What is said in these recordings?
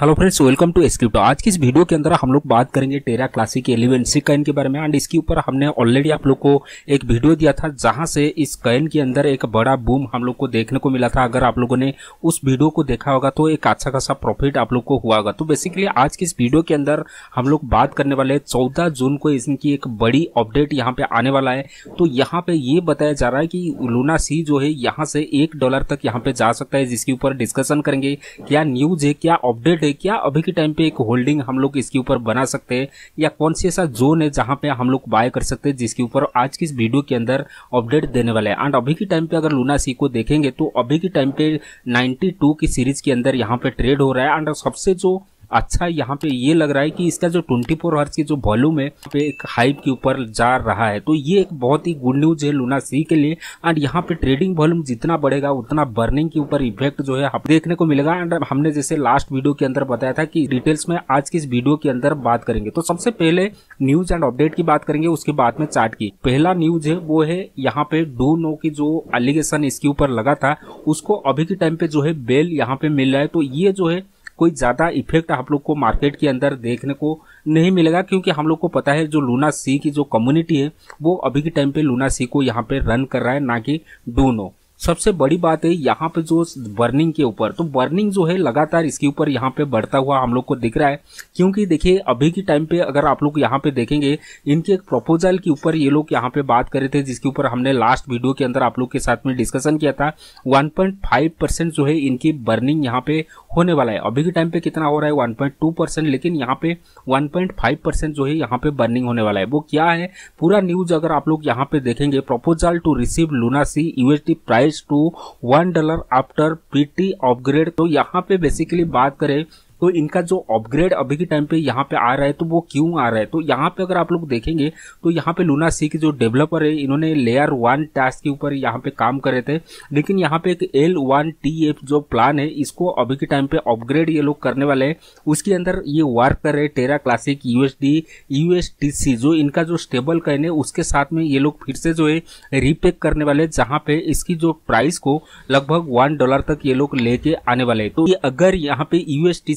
hello friends welcome to स्क्रिप्टो आज की इस वीडियो के अंदर हम लोग बात करेंगे टेरा क्लासिक एलिवन सी कैन के बारे में एंड इसके ऊपर हमने ऑलरेडी आप लोग को एक वीडियो दिया था जहां से इस कैन के अंदर एक बड़ा बूम हम लोग को देखने को मिला था अगर आप लोगों ने उस वीडियो को देखा होगा तो एक अच्छा खासा प्रॉफिट आप लोग को हुआ होगा तो बेसिकली आज की इस वीडियो के अंदर हम लोग बात करने वाले चौदह जून को इसकी एक बड़ी अपडेट यहाँ पे आने वाला है तो यहाँ पे ये बताया जा रहा है कि लूना सी जो है यहाँ से एक डॉलर तक यहाँ पे जा सकता है जिसके ऊपर डिस्कशन करेंगे क्या न्यूज है क्या अपडेट सकते हैं क्या अभी के टाइम पे एक होल्डिंग हम लोग इसके ऊपर बना सकते हैं या कौन सी ऐसा जोन है जहां पे हम लोग बाय कर सकते हैं जिसके ऊपर आज की इस वीडियो के अंदर अपडेट देने वाले हैं एंड अभी के टाइम पे अगर लूना सी को देखेंगे तो अभी के टाइम पे 92 की सीरीज के अंदर यहाँ पे ट्रेड हो रहा है एंड सबसे जो अच्छा यहाँ पे ये लग रहा है कि इसका जो 24 फोर हर्ट्स की जो वॉल्यूम है पे एक हाइप के ऊपर जा रहा है तो ये एक बहुत ही गुड न्यूज है लूना सी के लिए एंड यहाँ पे ट्रेडिंग वॉल्यूम जितना बढ़ेगा उतना बर्निंग के ऊपर इफेक्ट जो है देखने को मिलेगा एंड हमने जैसे लास्ट वीडियो के अंदर बताया था कि डिटेल्स में आज की इस वीडियो के अंदर बात करेंगे तो सबसे पहले न्यूज एंड अपडेट की बात करेंगे उसके बाद में चार्ट की पहला न्यूज है वो है यहाँ पे डू नो की जो एलिगेशन इसके ऊपर लगा था उसको अभी के टाइम पे जो है बेल यहाँ पे मिल रहा है तो ये जो है कोई ज़्यादा इफेक्ट आप लोग को मार्केट के अंदर देखने को नहीं मिलेगा क्योंकि हम लोग को पता है जो लूना सी की जो कम्युनिटी है वो अभी के टाइम पे लूना सी को यहाँ पे रन कर रहा है ना कि डूनो सबसे बड़ी बात है यहाँ पे जो बर्निंग के ऊपर तो बर्निंग जो है लगातार इसके ऊपर यहाँ पे बढ़ता हुआ हम लोग को दिख रहा है क्योंकि देखिए अभी के टाइम पे अगर आप लोग यहाँ पे देखेंगे इनके एक प्रपोजल के ऊपर ये लोग यहाँ पे बात करे थे जिसके ऊपर हमने लास्ट वीडियो के अंदर आप लोग के साथ में डिस्कशन किया था वन परसेंट जो है इनकी बर्निंग यहाँ पे होने वाला है अभी के टाइम पे कितना हो रहा है वन परसेंट लेकिन यहाँ पे वन परसेंट जो है यहाँ पे बर्निंग होने वाला है वो क्या है पूरा न्यूज अगर आप लोग यहाँ पे देखेंगे proposal to receive Luna C USD price price to one dollar after PT upgrade तो यहाँ पे बेसिकली बात करें तो इनका जो अपग्रेड अभी के टाइम पे यहाँ पे आ रहा है तो वो क्यों आ रहा है तो यहाँ पे अगर आप लोग देखेंगे तो यहाँ पे लूना सी के जो डेवलपर है इन्होंने लेयर वन टास्क के ऊपर यहाँ पे काम करे थे लेकिन यहाँ पे एक एल वन टी एफ जो प्लान है इसको अभी के टाइम पे अपग्रेड ये लोग करने वाले हैं उसके अंदर ये वर्क कर रहे टेरा क्लासिक यूएसडी यूएसटीसी जो इनका जो स्टेबल कैन है उसके साथ में ये लोग फिर से जो है रीपेक करने वाले जहाँ पे इसकी जो प्राइस को लगभग वन डॉलर तक ये लोग लेके आने वाले हैं तो ये अगर यहाँ पे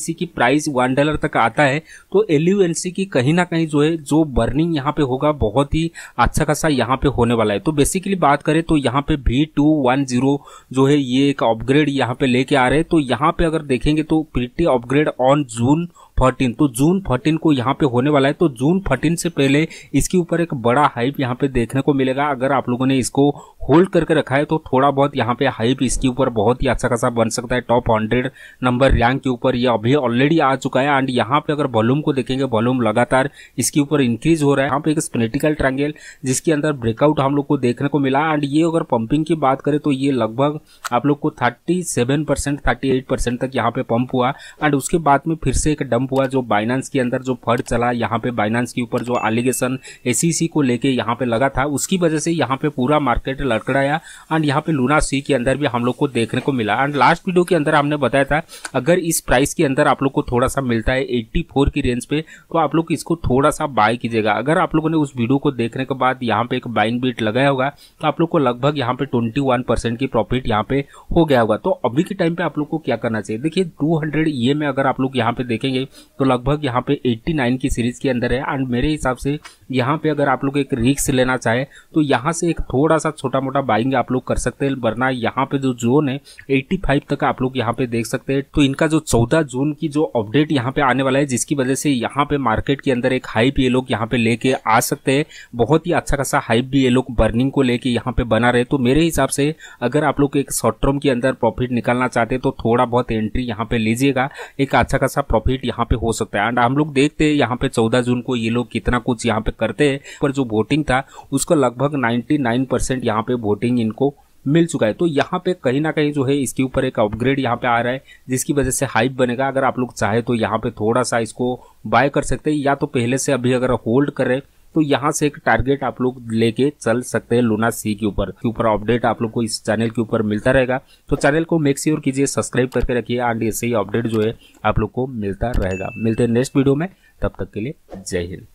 सी एलयूएनसी की प्राइस वन डॉलर तक आता है तो एलयूएनसी की कहीं ना कहीं जो है जो बर्निंग यहाँ पे होगा बहुत ही अच्छा खासा यहाँ पे होने वाला है तो बेसिकली बात करें तो यहाँ पे वी टू वन जीरो जो है ये एक अपग्रेड यहाँ पे लेके आ रहे हैं तो यहाँ पे अगर देखेंगे तो PT upgrade on June fourteen तो जून फोर्टीन को यहाँ पे होने वाला है तो जून फोर्टीन से पहले इसके ऊपर एक बड़ा हाइप यहाँ पे देखने को मिलेगा अगर आप लोगों ने इसको होल्ड करके रखा है तो थोड़ा बहुत यहाँ पे हाइप इसके ऊपर बहुत ही अच्छा खासा बन सकता है टॉप हंड्रेड नंबर रैंक के ऊपर ये अभी ऑलरेडी आ चुका है एंड यहाँ पे अगर वॉल्यूम को देखेंगे वॉल्यूम लगातार इसके ऊपर इंक्रीज हो रहा है यहाँ पे एक स्पेनेटिकल ट्रैंगल जिसके अंदर ब्रेकआउट हम लोग को देखने को मिला एंड ये अगर पंपिंग की बात करें तो ये लगभग आप लोग को thirty seven percent thirty eight percent तक यहाँ पे पंप हुआ एंड उसके बाद में फिर से एक डंप हुआ जो बाइनांस के अंदर जो फर्ड चला यहाँ पे बाइनांस के ऊपर जो एलिगेशन एसीसी को लेके यहाँ पे लगा था उसकी वजह से यहाँ पे पूरा मार्केट लड़कड़ाया एंड यहाँ पे लूना सी के अंदर भी हम लोग को देखने को मिला एंड लास्ट वीडियो के अंदर हमने बताया था अगर इस प्राइस के अंदर आप लोग को थोड़ा सा मिलता है एट्टी की रेंज पे तो आप लोग इसको थोड़ा सा बाय कीजिएगा अगर आप लोगों ने उस वीडियो को देखने के बाद यहाँ पे एक बाइंग बीट लगाया होगा तो आप लोग को लगभग यहाँ पे ट्वेंटी वन परसेंट की प्रॉफिट यहाँ पे हो गया होगा तो अभी के टाइम पे आप लोग को क्या करना चाहिए देखिए टू हंड्रेड में अगर आप लोग यहाँ पे देखेंगे तो लगभग यहाँ पे 89 की सीरीज के अंदर है एंड मेरे हिसाब से यहाँ पे अगर आप लोग एक रिक्स लेना चाहे तो यहाँ से एक थोड़ा सा छोटा मोटा बाइंग आप लोग कर सकते हैं वरना यहाँ पे जो जोन है 85 तक आप लोग यहाँ पे देख सकते हैं तो इनका जो 14 जून की जो अपडेट यहाँ पे आने वाला है जिसकी वजह से यहाँ पे मार्केट के अंदर एक हाइप ये लोग यहाँ पे लेके आ सकते हैं बहुत ही अच्छा खासा हाइप भी ये लोग बर्निंग को लेके यहाँ पे बना रहे तो मेरे हिसाब से अगर आप लोग एक शॉर्ट टर्म के अंदर प्रॉफिट निकालना चाहते तो थोड़ा बहुत एंट्री यहाँ पे लीजिएगा एक अच्छा खासा प्रॉफिट यहाँ यहाँ पे हो सकता है एंड हम लोग देखते हैं यहाँ पे चौदह जून को ये लोग कितना कुछ यहाँ पे करते हैं पर जो वोटिंग था उसका लगभग नाइन्टी नाइन परसेंट यहाँ पे वोटिंग इनको मिल चुका है तो यहाँ पे कहीं ना कहीं जो है इसके ऊपर एक अपग्रेड यहाँ पे आ रहा है जिसकी वजह से हाइप बनेगा अगर आप लोग चाहे तो यहाँ पे थोड़ा सा इसको बाय कर सकते हैं या तो पहले से अभी अगर होल्ड करें तो यहाँ से एक टारगेट आप लोग लेके चल सकते हैं लूना सी के ऊपर के ऊपर अपडेट आप लोग को इस चैनल के ऊपर मिलता रहेगा तो चैनल को मेक श्योर कीजिए सब्सक्राइब करके रखिए एंड ऐसे ही अपडेट जो है आप लोग को मिलता रहेगा मिलते हैं नेक्स्ट वीडियो में तब तक के लिए जय हिंद